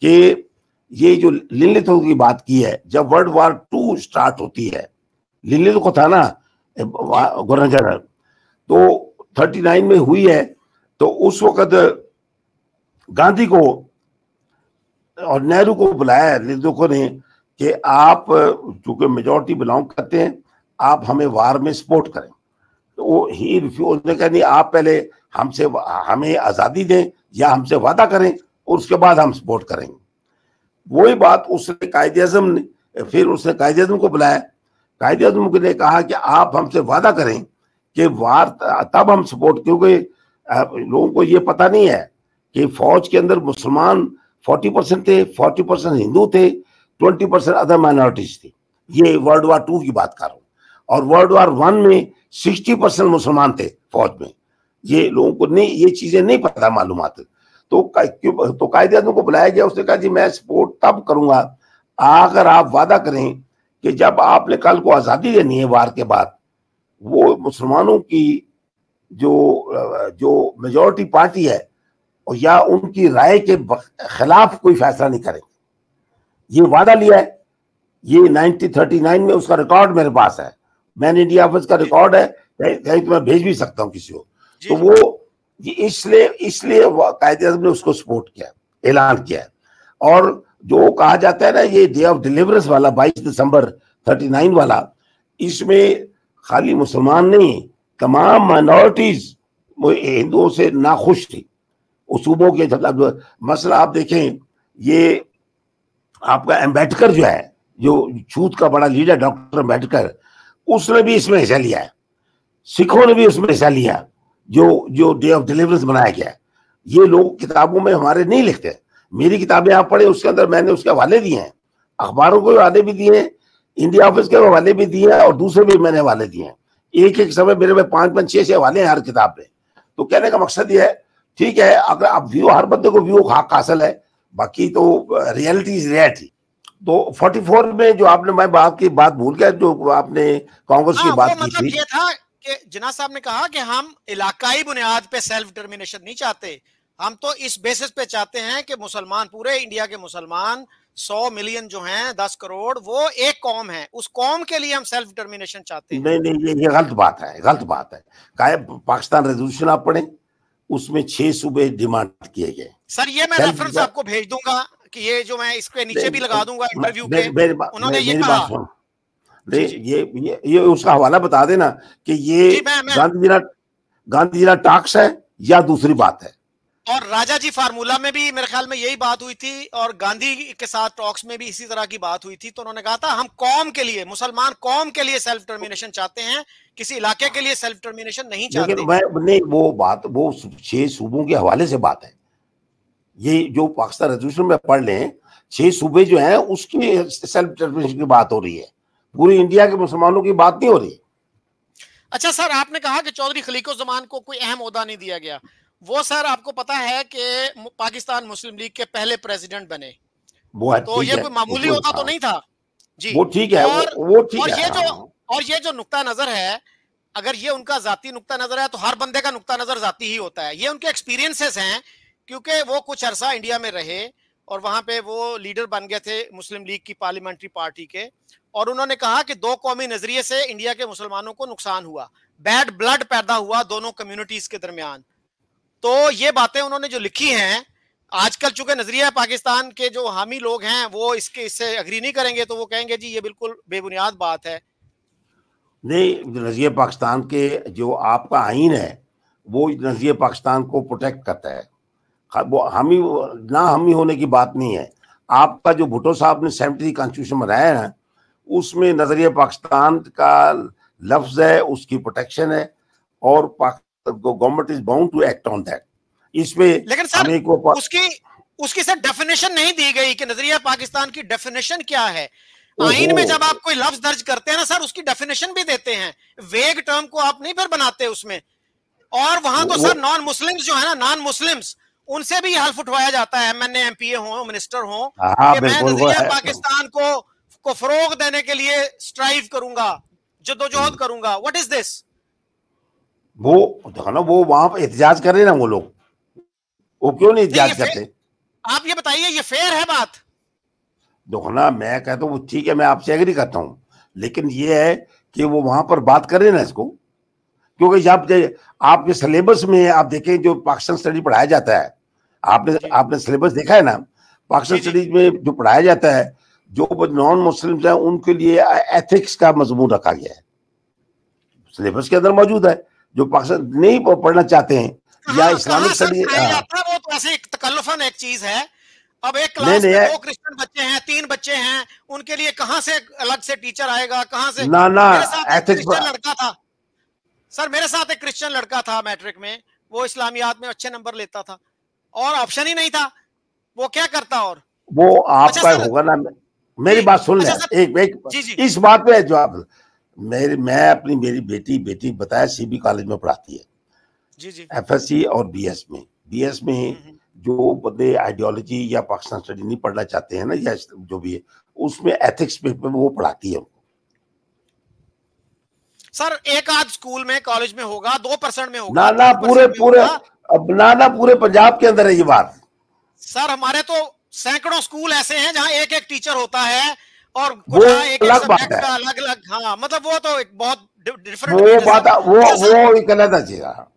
कि ये जो लिलित की बात की है जब वर्ल्ड वार टू स्टार्ट होती है लिलित को था ना गवर्नर जनरल तो 39 में हुई है तो उस वक्त गांधी को और नेहरू को बुलाया लिलिथो ने कि आप चूंकि मेजोरिटी बिलोंग करते हैं आप हमें वार में सपोर्ट करें तो वो ही रिफ्यूज उसने कहा नहीं आप पहले हमसे हमें आज़ादी दें या हमसे वादा करें और उसके बाद हम सपोर्ट करेंगे वही बात उसने कायद अजम ने फिर उसने कायद अजम को बुलाया कायद अजम ने कहा कि आप हमसे वादा करें कि वार तब हम सपोर्ट क्योंकि लोगों को ये पता नहीं है कि फौज के अंदर मुसलमान 40 परसेंट थे 40 परसेंट हिंदू थे 20 परसेंट अदर माइनॉरिटीज थी ये वर्ल्ड वार टू की बात कर रहा हूँ और वर्ल्ड वार वन में सिक्सटी परसेंट मुसलमान थे फौज में ये लोगों को नहीं ये चीजें नहीं पता मालूम तो क्यों तो कायदे आजम को बुलाया गया उसने कहा जी मैं सपोर्ट तब करूंगा अगर आप वादा करें कि जब आपने कल को आज़ादी देनी है वार के बाद वो मुसलमानों की जो जो मेजोरिटी पार्टी है और या उनकी राय के खिलाफ कोई फैसला नहीं करेंगे ये वादा लिया है ये 1939 में उसका रिकॉर्ड मेरे पास है मैन इंडिया ऑफिस का रिकॉर्ड है कहीं तो मैं भेज भी सकता हूँ किसी को तो वो इसलिए इसलिए कायदे आजम ने उसको सपोर्ट किया ऐलान किया और जो कहा जाता है ना ये डे ऑफ डिलीवरेंस वाला 22 दिसंबर 39 वाला इसमें खाली मुसलमान नहीं तमाम माइनॉरिटीज हिंदुओं से नाखुश थी उसूबों के मतलब मसला आप देखें ये आपका अम्बेडकर जो है जो छूत का बड़ा लीडर डॉक्टर अम्बेडकर उसने भी इसमें हिस्सा लिया है सिखों ने भी उसमें हिस्सा लिया जो जो डे ऑफ डिलीवरेंस बनाया गया ये लोग किताबों में हमारे नहीं लिखते मेरी किताबें आप पढ़े उसके अंदर मैंने उसके हवाले दिए हैं अखबारों को हवाले भी दिए हैं इंडिया ऑफिस के हवाले भी दिए हैं और दूसरे भी मैंने हवाले दिए हैं एक एक समय मेरे में पांच पांच छह छह हवाले हैं हर किताब में तो कहने का मकसद यह है ठीक है अगर आप व्यू हर बंदे को व्यू हक हासिल है बाकी तो रियलिटी इज रियलिटी तो 44 में जो आपने मैं बात की बात भूल गया जो आपने कांग्रेस की हाँ, बात की मतलब थी ये था कि जना साहब ने कहा कि हम इलाकाई बुनियाद पे सेल्फ डिटर्मिनेशन नहीं चाहते हम तो इस बेसिस पे चाहते हैं कि मुसलमान पूरे इंडिया के मुसलमान 100 मिलियन जो हैं 10 करोड़ वो एक कौम है उस कौम के लिए हम सेल्फ डिटर्मिनेशन चाहते हैं नहीं नहीं ये गलत बात है गलत बात है काय पाकिस्तान रेजोल्यूशन आप पढ़े उसमें छह सूबे डिमांड किए गए सर ये मैं रेफरेंस आपको भेज दूंगा कि ये जो मैं इसके नीचे भी लगा दूंगा इंटरव्यू के उन्होंने ये कहा ये ये ये उसका हवाला बता देना कि ये गांधी जिला गांधी टाक्स है या दूसरी बात है और राजा जी फार्मूला में भी मेरे ख्याल में यही बात हुई थी और गांधी के साथ टॉक्स में भी इसी तरह की बात हुई थी तो उन्होंने कहा था हम कौम के लिए मुसलमान कौम के लिए सेल्फ टर्मिनेशन चाहते हैं किसी इलाके के लिए सेल्फ टर्मिनेशन नहीं चाहते नहीं वो बात वो छह सूबों के हवाले से बात है ये जो पाकिस्तान रेजोल्यूशन में पढ़ लें छह सूबे जो हैं उसकी सेल्फ डिटर्मिनेशन की बात हो रही है पूरी इंडिया के मुसलमानों की बात नहीं हो रही अच्छा सर आपने कहा कि चौधरी खलीको जमान को कोई अहम अहदा नहीं दिया गया वो सर आपको पता है कि पाकिस्तान मुस्लिम लीग के पहले प्रेसिडेंट बने वो है, तो ये कोई मामूली होता तो नहीं था जी वो ठीक है और, वो ठीक और है, ये जो और ये जो नुकता नजर है अगर ये उनका जाती नुकता नजर है तो हर बंदे का नुकता नजर जाती ही होता है ये उनके एक्सपीरियंसेस हैं क्योंकि वो कुछ अरसा इंडिया में रहे और वहां पे वो लीडर बन गए थे मुस्लिम लीग की पार्लियामेंट्री पार्टी के और उन्होंने कहा कि दो कौमी नजरिए से इंडिया के मुसलमानों को नुकसान हुआ बैड ब्लड पैदा हुआ दोनों कम्युनिटीज के दरमियान तो ये बातें उन्होंने जो लिखी हैं आजकल चूंकि नजरिया पाकिस्तान के जो हामी लोग हैं वो इसके इससे अग्री नहीं करेंगे तो वो कहेंगे जी ये बिल्कुल बेबुनियाद बात है नहीं नजरिया पाकिस्तान के जो आपका आइन है वो नजरिया पाकिस्तान को प्रोटेक्ट करता है हाँ, हम ही ना हम ही होने की बात नहीं है आपका जो भुटो साहब ने सेवेंटी कॉन्स्टिट्यूशन बनाया है उसमें नजरिया पाकिस्तान का लफ्ज है उसकी प्रोटेक्शन है और government is bound to act on that इसमें लेकिन सर उसकी उसकी सर डेफिनेशन नहीं दी गई कि नजरिया पाकिस्तान की डेफिनेशन क्या है आईन में जब आप कोई लफ्ज दर्ज करते हैं ना सर उसकी डेफिनेशन भी देते हैं वेग टर्म को आप नहीं फिर बनाते उसमें और वहां तो सर नॉन मुस्लिम्स जो है ना नॉन मुस्लिम्स उनसे भी हल्फ उठवाया जाता है एमएनए एमपीए हो मिनिस्टर हो पाकिस्तान को को फरोग देने के लिए स्ट्राइव करूंगा जदोजहद करूंगा व्हाट इज दिस वो देखो ना वो वहां पर एहतजाज कर रहे ना वो लोग वो क्यों नहीं एहतजाज करते आप ये बताइए ये फेयर है बात देखो ना मैं कहता हूँ ठीक है मैं आपसे एग्री करता हूँ लेकिन ये है कि वो वहां पर बात कर रहे ना इसको क्योंकि आप आपके सिलेबस में आप देखें जो पाकिस्तान स्टडी पढ़ाया जाता है आपने आपने सिलेबस देखा है ना पाकिस्तान स्टडीज में जो पढ़ाया जाता है जो नॉन मुस्लिम है उनके लिए एथिक्स का मजमून रखा गया है सिलेबस के अंदर मौजूद है जो पाकिस्तान नहीं पढ़ना चाहते हैं हाँ, या इस्लामिक स्टडीज हाँ। वो तो ऐसे एक चीज है अब एक क्लास में दो क्रिश्चियन बच्चे हैं तीन बच्चे हैं उनके लिए कहाँ से अलग से टीचर आएगा कहाँ से ना ना एथिक्स लड़का था सर मेरे साथ एक क्रिश्चियन लड़का था मैट्रिक में वो इस्लामियात में अच्छे नंबर लेता था और ऑप्शन ही नहीं था वो क्या करता और वो आपका अच्छा होगा ना मेरी बात सुन अच्छा ले एक एक जी, जी. इस बात पे जवाब मेरी मैं अपनी मेरी बेटी बेटी बताया सीबी कॉलेज में पढ़ाती है जी जी एफएससी और बीएस में बीएस में हम्म, हम्म। जो बंदे आइडियोलॉजी या पाकिस्तान स्टडी नहीं पढ़ना चाहते हैं ना या जो भी है उसमें एथिक्स पे वो पढ़ाती है सर एक आध स्कूल में कॉलेज में होगा दो परसेंट में होगा ना ना पूरे पूरे ना पूरे पंजाब के अंदर है ये बात सर हमारे तो सैकड़ों स्कूल ऐसे हैं जहाँ एक एक टीचर होता है और वो एक अलग बात है अलग अलग हाँ मतलब वो तो एक बहुत डिफरेंट वो बात वो वो एक अलग चीज है